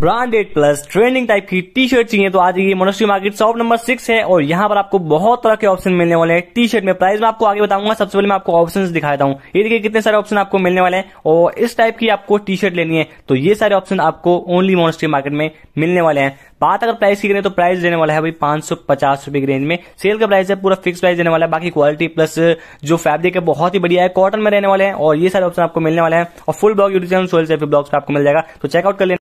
branded plus trending type की T shirt चाहिए तो आज ये मोनोस्ट्री मार्केट शॉप नंबर सिक्स है और यहाँ पर आपको बहुत तरह के ऑप्शन मिलने वाले हैं टी शर्ट में प्राइस में आपको आगे बताऊंगा सबसे पहले मैं आपको ऑप्शंस दिखाता हूँ ये देखिए कितने सारे ऑप्शन आपको मिलने वाले हैं और इस टाइप की आपको टी शर्ट लेनी है तो ये सारे ऑप्शन आपको ओनली मोनस्ट्री मार्केट में मिलने वाले हैं बात अगर प्राइस की करें तो प्राइस देने वाला है भाई पांच सौ पचास रुपए की रेंज में सेल का प्राइस है पूरा फिक्स प्राइस देने वाला है बाकी क्वालिटी प्लस जो फैब्रिक है बहुत ही बढ़िया है कॉटन में रहने वाले हैं और ये सारे ऑप्शन आपको मिलने वाले हैं और फुल ब्लॉक यूट्यूब चैनल से आपको मिल जाएगा तो चेकआउट कर लेना